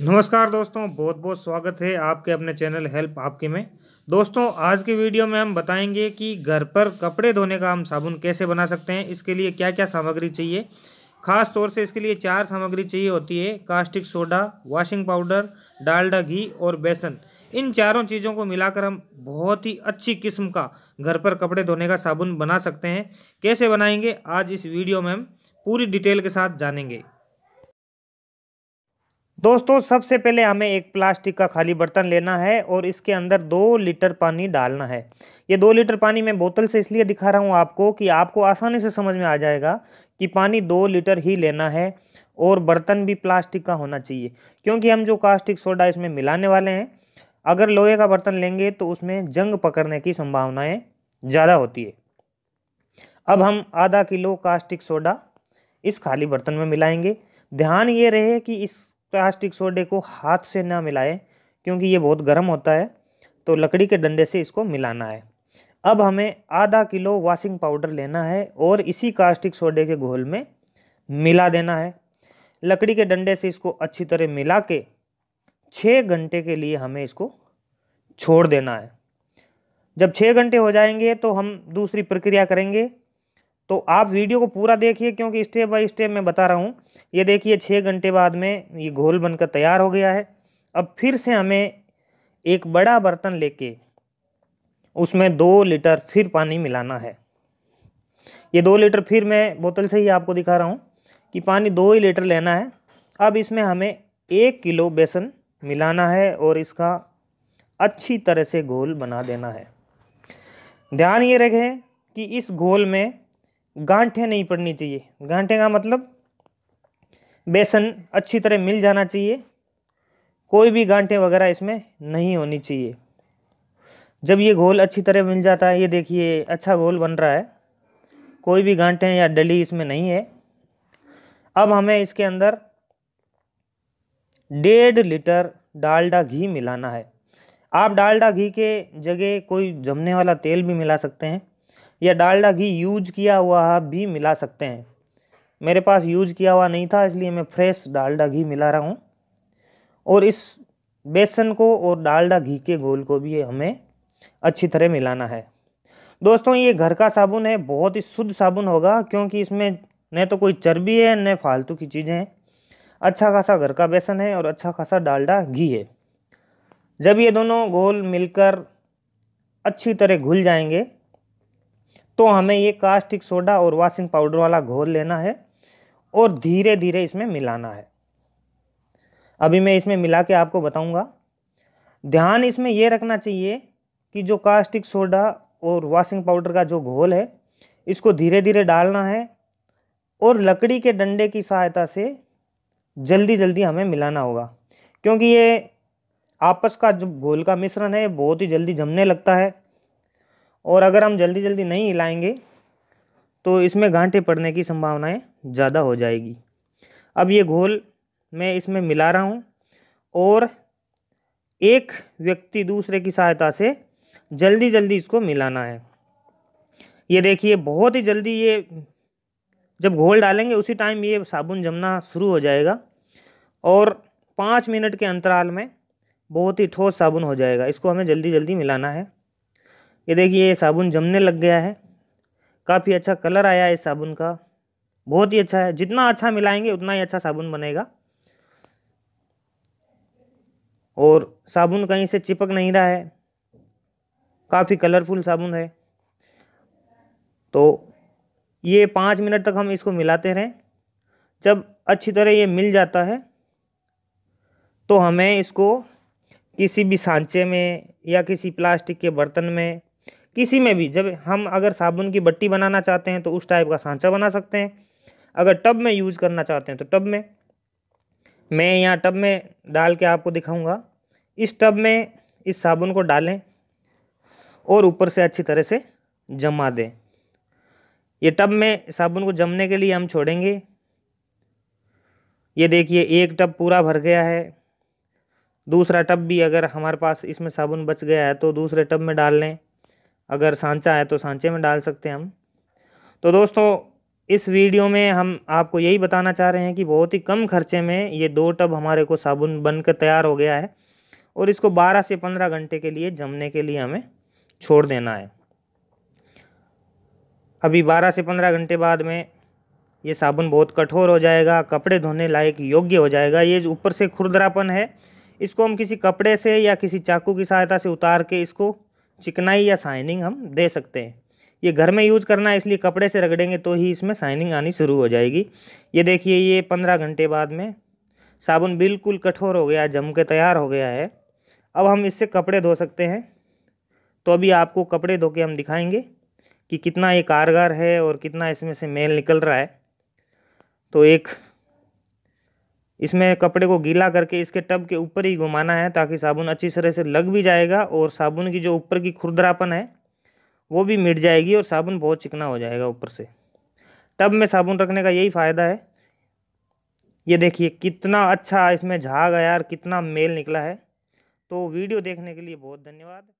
नमस्कार दोस्तों बहुत बहुत स्वागत है आपके अपने चैनल हेल्प आपके में दोस्तों आज के वीडियो में हम बताएंगे कि घर पर कपड़े धोने का हम साबुन कैसे बना सकते हैं इसके लिए क्या क्या सामग्री चाहिए खास तौर से इसके लिए चार सामग्री चाहिए होती है caustic soda washing powder Dalda घी और बेसन इन चारों चीज़ों को मिलाकर हम बहुत ही अच्छी किस्म का घर पर कपड़े धोने का साबुन बना सकते हैं कैसे बनाएंगे आज इस वीडियो में हम पूरी डिटेल के साथ जानेंगे दोस्तों सबसे पहले हमें एक प्लास्टिक का खाली बर्तन लेना है और इसके अंदर दो लीटर पानी डालना है ये दो लीटर पानी मैं बोतल से इसलिए दिखा रहा हूँ आपको कि आपको आसानी से समझ में आ जाएगा कि पानी दो लीटर ही लेना है और बर्तन भी प्लास्टिक का होना चाहिए क्योंकि हम जो कास्टिक सोडा इसमें मिलाने वाले हैं अगर लोहे का बर्तन लेंगे तो उसमें जंग पकड़ने की संभावनाएँ ज़्यादा होती है अब हम आधा किलो कास्टिक सोडा इस खाली बर्तन में मिलाएंगे ध्यान ये रहे कि इस प्लास्टिक सोडे को हाथ से ना मिलाएं क्योंकि ये बहुत गर्म होता है तो लकड़ी के डंडे से इसको मिलाना है अब हमें आधा किलो वॉशिंग पाउडर लेना है और इसी कास्टिक सोडे के घोल में मिला देना है लकड़ी के डंडे से इसको अच्छी तरह मिला के छः घंटे के लिए हमें इसको छोड़ देना है जब छः घंटे हो जाएंगे तो हम दूसरी प्रक्रिया करेंगे तो आप वीडियो को पूरा देखिए क्योंकि स्टेप बाय स्टेप मैं बता रहा हूँ ये देखिए छः घंटे बाद में ये घोल बनकर तैयार हो गया है अब फिर से हमें एक बड़ा बर्तन लेके उसमें दो लीटर फिर पानी मिलाना है ये दो लीटर फिर मैं बोतल से ही आपको दिखा रहा हूँ कि पानी दो ही लीटर लेना है अब इसमें हमें एक किलो बेसन मिलाना है और इसका अच्छी तरह से घोल बना देना है ध्यान ये रखें कि इस घोल में गांठें नहीं पड़नी चाहिए गांठें का मतलब बेसन अच्छी तरह मिल जाना चाहिए कोई भी गांठें वगैरह इसमें नहीं होनी चाहिए जब ये घोल अच्छी तरह मिल जाता है ये देखिए अच्छा घोल बन रहा है कोई भी गांठें या डली इसमें नहीं है अब हमें इसके अंदर डेढ़ लीटर डालडा घी मिलाना है आप डालडा घी के जगह कोई जमने वाला तेल भी मिला सकते हैं या डालडा घी यूज किया हुआ भी मिला सकते हैं मेरे पास यूज किया हुआ नहीं था इसलिए मैं फ्रेश डालडा घी मिला रहा हूँ और इस बेसन को और डालडा घी के घोल को भी हमें अच्छी तरह मिलाना है दोस्तों ये घर का साबुन है बहुत ही शुद्ध साबुन होगा क्योंकि इसमें न तो कोई चर्बी है न फालतू की चीज़ें हैं अच्छा खासा घर का बेसन है और अच्छा खासा डालडा घी है जब ये दोनों घोल मिलकर अच्छी तरह घुल जाएंगे तो हमें ये कास्टिक सोडा और वाशिंग पाउडर वाला घोल लेना है और धीरे धीरे इसमें मिलाना है अभी मैं इसमें मिला के आपको बताऊंगा ध्यान इसमें यह रखना चाहिए कि जो कास्टिक सोडा और वाशिंग पाउडर का जो घोल है इसको धीरे धीरे डालना है और लकड़ी के डंडे की सहायता से जल्दी जल्दी हमें मिलाना होगा क्योंकि ये आपस का जो घोल का मिश्रण है बहुत ही जल्दी जमने लगता है और अगर हम जल्दी जल्दी नहीं हिलाएंगे तो इसमें घाटे पड़ने की संभावनाएं ज़्यादा हो जाएगी अब ये घोल मैं इसमें मिला रहा हूँ और एक व्यक्ति दूसरे की सहायता से जल्दी जल्दी इसको मिलाना है ये देखिए बहुत ही जल्दी ये जब घोल डालेंगे उसी टाइम ये साबुन जमना शुरू हो जाएगा और पाँच मिनट के अंतराल में बहुत ही ठोस साबुन हो जाएगा इसको हमें जल्दी जल्दी मिलाना है ये देखिए ये साबुन जमने लग गया है काफ़ी अच्छा कलर आया है इस साबुन का बहुत ही अच्छा है जितना अच्छा मिलाएंगे उतना ही अच्छा साबुन बनेगा और साबुन कहीं से चिपक नहीं रहा है काफ़ी कलरफुल साबुन है तो ये पाँच मिनट तक हम इसको मिलाते रहें जब अच्छी तरह ये मिल जाता है तो हमें इसको किसी भी सांचे में या किसी प्लास्टिक के बर्तन में किसी में भी जब हम अगर साबुन की बट्टी बनाना चाहते हैं तो उस टाइप का सांचा बना सकते हैं अगर टब में यूज करना चाहते हैं तो टब में मैं यहाँ टब में डाल के आपको दिखाऊंगा इस टब में इस साबुन को डालें और ऊपर से अच्छी तरह से जमा दें ये टब में साबुन को जमने के लिए हम छोड़ेंगे ये देखिए एक टब पूरा भर गया है दूसरा टब भी अगर हमारे पास इसमें साबुन बच गया है तो दूसरे टब में डाल लें अगर सांचा है तो सांचे में डाल सकते हैं हम तो दोस्तों इस वीडियो में हम आपको यही बताना चाह रहे हैं कि बहुत ही कम खर्चे में ये दो टब हमारे को साबुन बनकर तैयार हो गया है और इसको 12 से 15 घंटे के लिए जमने के लिए हमें छोड़ देना है अभी 12 से 15 घंटे बाद में ये साबुन बहुत कठोर हो जाएगा कपड़े धोने लायक योग्य हो जाएगा ये ऊपर से खुरदरापन है इसको हम किसी कपड़े से या किसी चाकू की सहायता से उतार के इसको चिकनाई या साइनिंग हम दे सकते हैं ये घर में यूज करना है इसलिए कपड़े से रगड़ेंगे तो ही इसमें साइनिंग आनी शुरू हो जाएगी ये देखिए ये पंद्रह घंटे बाद में साबुन बिल्कुल कठोर हो गया जम के तैयार हो गया है अब हम इससे कपड़े धो सकते हैं तो अभी आपको कपड़े धो के हम दिखाएंगे कि कितना ये कारगर है और कितना इसमें से मेल निकल रहा है तो एक इसमें कपड़े को गीला करके इसके टब के ऊपर ही घुमाना है ताकि साबुन अच्छी तरह से लग भी जाएगा और साबुन की जो ऊपर की खुरदरापन है वो भी मिट जाएगी और साबुन बहुत चिकना हो जाएगा ऊपर से टब में साबुन रखने का यही फ़ायदा है ये देखिए कितना अच्छा इसमें झाग यार कितना मेल निकला है तो वीडियो देखने के लिए बहुत धन्यवाद